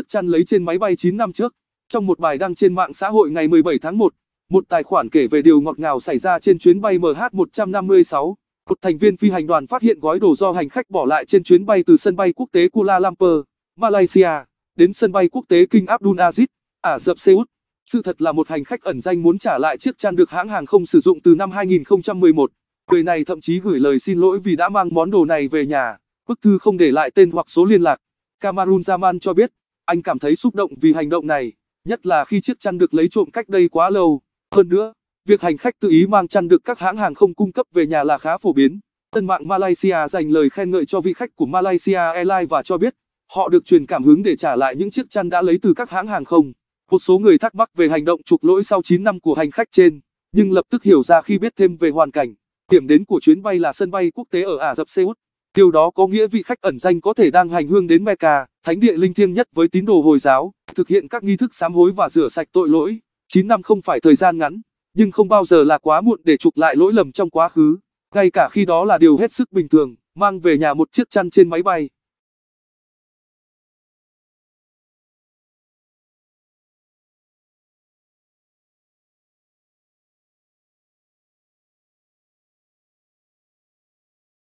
chiếc chăn lấy trên máy bay 9 năm trước. Trong một bài đăng trên mạng xã hội ngày 17 tháng 1, một tài khoản kể về điều ngọt ngào xảy ra trên chuyến bay MH156. Một thành viên phi hành đoàn phát hiện gói đồ do hành khách bỏ lại trên chuyến bay từ sân bay quốc tế Kuala Lumpur, Malaysia, đến sân bay quốc tế King Abdul Aziz, Ả Rập Xê Út. Sự thật là một hành khách ẩn danh muốn trả lại chiếc chăn được hãng hàng không sử dụng từ năm 2011. Người này thậm chí gửi lời xin lỗi vì đã mang món đồ này về nhà. Bức thư không để lại tên hoặc số liên lạc. Camarun Zaman cho biết, anh cảm thấy xúc động vì hành động này, nhất là khi chiếc chăn được lấy trộm cách đây quá lâu. Hơn nữa, việc hành khách tự ý mang chăn được các hãng hàng không cung cấp về nhà là khá phổ biến. Tân mạng Malaysia dành lời khen ngợi cho vị khách của Malaysia Airlines và cho biết họ được truyền cảm hứng để trả lại những chiếc chăn đã lấy từ các hãng hàng không. Một số người thắc mắc về hành động trục lỗi sau 9 năm của hành khách trên, nhưng lập tức hiểu ra khi biết thêm về hoàn cảnh. Điểm đến của chuyến bay là sân bay quốc tế ở Ả Rập Xê Út. Điều đó có nghĩa vị khách ẩn danh có thể đang hành hương đến Mecca, thánh địa linh thiêng nhất với tín đồ Hồi giáo, thực hiện các nghi thức sám hối và rửa sạch tội lỗi. 9 năm không phải thời gian ngắn, nhưng không bao giờ là quá muộn để trục lại lỗi lầm trong quá khứ. Ngay cả khi đó là điều hết sức bình thường, mang về nhà một chiếc chăn trên máy bay.